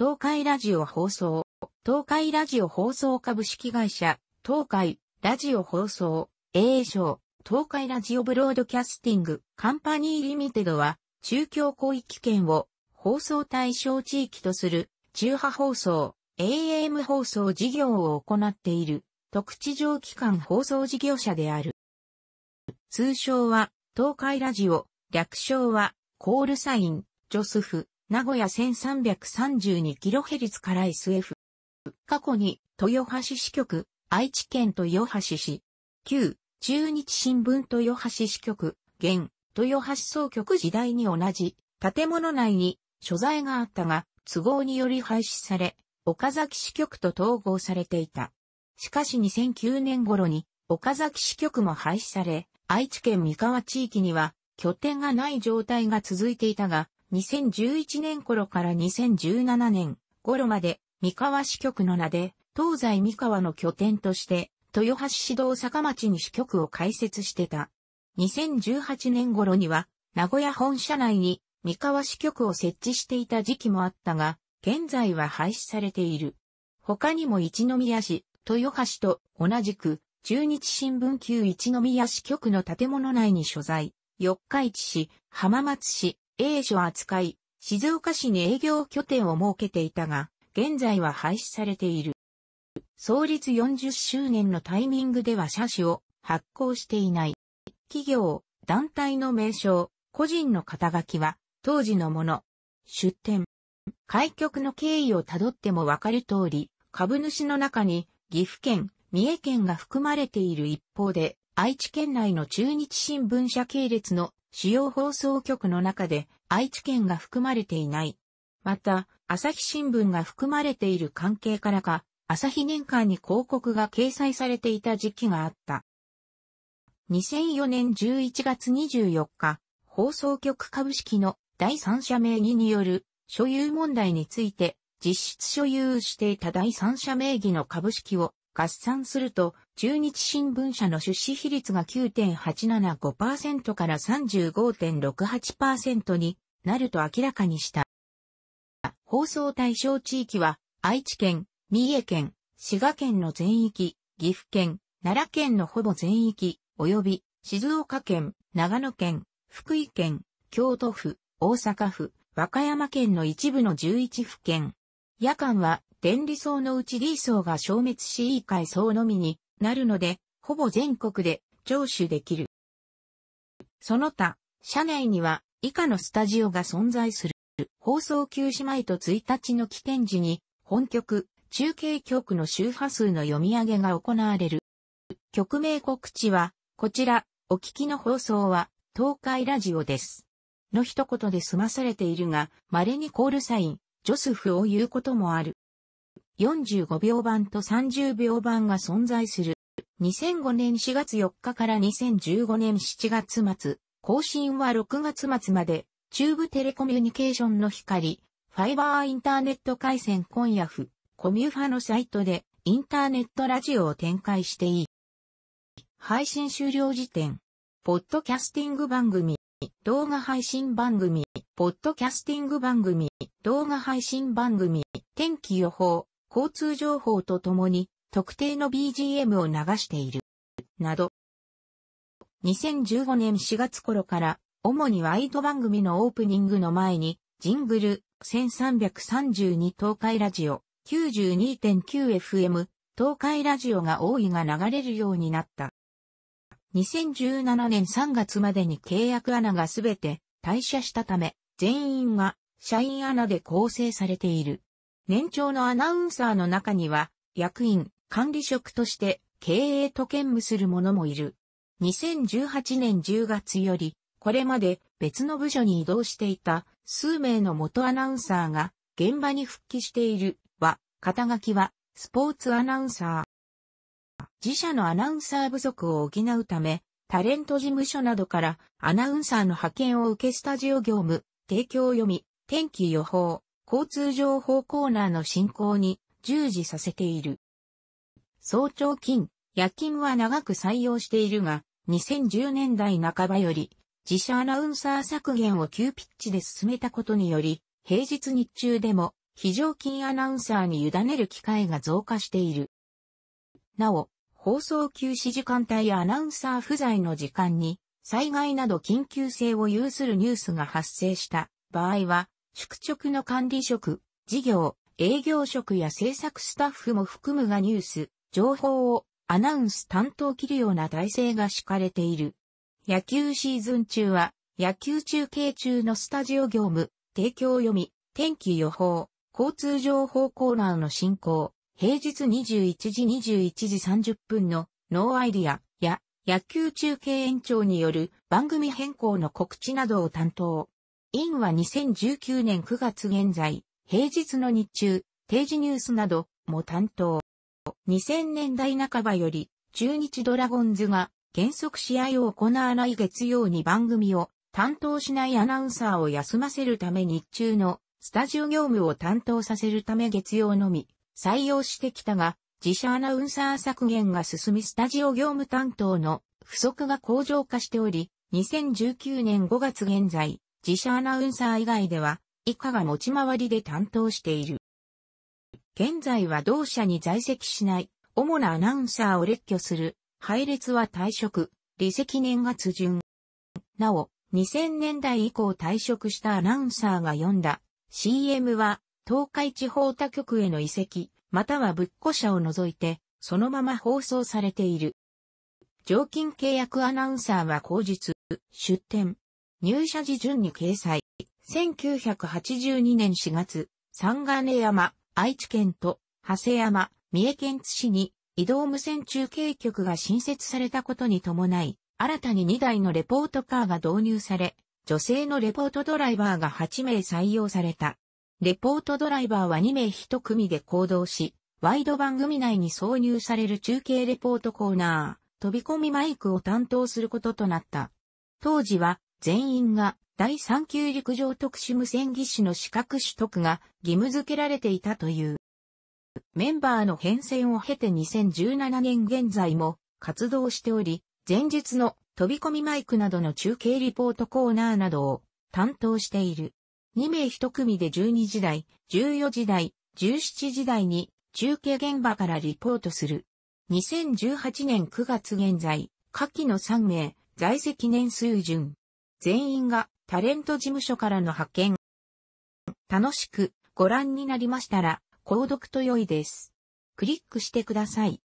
東海ラジオ放送、東海ラジオ放送株式会社、東海ラジオ放送、A 賞、東海ラジオブロードキャスティング、カンパニーリミテドは、中京広域圏を放送対象地域とする中波放送、AM 放送事業を行っている特地上機関放送事業者である。通称は東海ラジオ、略称はコールサイン、ジョスフ、名古屋 1332kHz から SF。過去に、豊橋支局、愛知県豊橋市、旧、中日新聞豊橋支局、現、豊橋総局時代に同じ、建物内に、所在があったが、都合により廃止され、岡崎支局と統合されていた。しかし2009年頃に、岡崎支局も廃止され、愛知県三河地域には、拠点がない状態が続いていたが、2011年頃から2017年頃まで三河支局の名で東西三河の拠点として豊橋市道坂町に支局を開設してた。2018年頃には名古屋本社内に三河支局を設置していた時期もあったが、現在は廃止されている。他にも一宮市、豊橋と同じく中日新聞旧一宮支局の建物内に所在、四日市市、浜松市、英書扱い、静岡市に営業拠点を設けていたが、現在は廃止されている。創立40周年のタイミングでは社史を発行していない。企業、団体の名称、個人の肩書きは当時のもの。出展。開局の経緯をたどってもわかる通り、株主の中に岐阜県、三重県が含まれている一方で、愛知県内の中日新聞社系列の主要放送局の中で愛知県が含まれていない。また、朝日新聞が含まれている関係からか、朝日年間に広告が掲載されていた時期があった。2004年11月24日、放送局株式の第三者名義による所有問題について、実質所有していた第三者名義の株式を合算すると、中日新聞社の出資比率が9.875%から35.68%になると明らかにした。放送対象地域は、愛知県、三重県、滋賀県の全域、岐阜県、奈良県のほぼ全域、及び静岡県、長野県、福井県、京都府、大阪府、和歌山県の一部の11府県。夜間は電離層のうち D 層が消滅し E 階層のみになるので、ほぼ全国で聴取できる。その他、社内には以下のスタジオが存在する。放送休止前と1日の起点時に、本局、中継局の周波数の読み上げが行われる。局名告知は、こちら、お聞きの放送は、東海ラジオです。の一言で済まされているが、稀にコールサイン、ジョスフを言うこともある。45秒版と30秒版が存在する。2005年4月4日から2015年7月末、更新は6月末まで、チューブテレコミュニケーションの光、ファイバーインターネット回線今夜フ、コミュファのサイトで、インターネットラジオを展開していい。配信終了時点、ポッドキャスティング番組、動画配信番組、ポッドキャスティング番組、動画配信番組、天気予報、交通情報とともに特定の BGM を流している、など。2015年4月頃から、主にワイド番組のオープニングの前に、ジングル、1332東海ラジオ、92.9FM、東海ラジオが多いが流れるようになった。2017年3月までに契約穴がすべて退社したため、全員が社員穴で構成されている。年長のアナウンサーの中には、役員、管理職として経営と兼務する者もいる。2018年10月より、これまで別の部署に移動していた数名の元アナウンサーが現場に復帰しているは、肩書きはスポーツアナウンサー。自社のアナウンサー不足を補うため、タレント事務所などからアナウンサーの派遣を受けスタジオ業務、提供読み、天気予報、交通情報コーナーの進行に従事させている。早朝勤、夜勤は長く採用しているが、2010年代半ばより、自社アナウンサー削減を急ピッチで進めたことにより、平日日中でも、非常勤アナウンサーに委ねる機会が増加している。なお、放送休止時間帯やアナウンサー不在の時間に、災害など緊急性を有するニュースが発生した場合は、宿直の管理職、事業、営業職や制作スタッフも含むがニュース、情報をアナウンス担当切るような体制が敷かれている。野球シーズン中は、野球中継中のスタジオ業務、提供読み、天気予報、交通情報コーナーの進行、平日21時21時30分のノーアイディアや野球中継延長による番組変更の告知などを担当。インは2019年9月現在、平日の日中、定時ニュースなども担当。2000年代半ばより、中日ドラゴンズが原則試合を行わない月曜に番組を担当しないアナウンサーを休ませるため日中のスタジオ業務を担当させるため月曜のみ採用してきたが、自社アナウンサー削減が進みスタジオ業務担当の不足が向上化しており、2019年5月現在、自社アナウンサー以外では、以下が持ち回りで担当している。現在は同社に在籍しない、主なアナウンサーを列挙する、配列は退職、離席年月順。なお、2000年代以降退職したアナウンサーが読んだ CM は東海地方他局への移籍、またはぶっこ社を除いて、そのまま放送されている。常勤契約アナウンサーは後日、出店、入社時順に掲載。1982年4月、三金山、愛知県と、長谷山、三重県津市に移動無線中継局が新設されたことに伴い、新たに2台のレポートカーが導入され、女性のレポートドライバーが8名採用された。レポートドライバーは2名1組で行動し、ワイド番組内に挿入される中継レポートコーナー、飛び込みマイクを担当することとなった。当時は全員が第3級陸上特殊無線技師の資格取得が義務付けられていたという。メンバーの変遷を経て2017年現在も活動しており、前日の飛び込みマイクなどの中継リポートコーナーなどを担当している。2名1組で12時台、14時台、17時台に中継現場からリポートする。2018年9月現在、下記の3名、在籍年数順。全員がタレント事務所からの派遣。楽しくご覧になりましたら、購読と良いです。クリックしてください。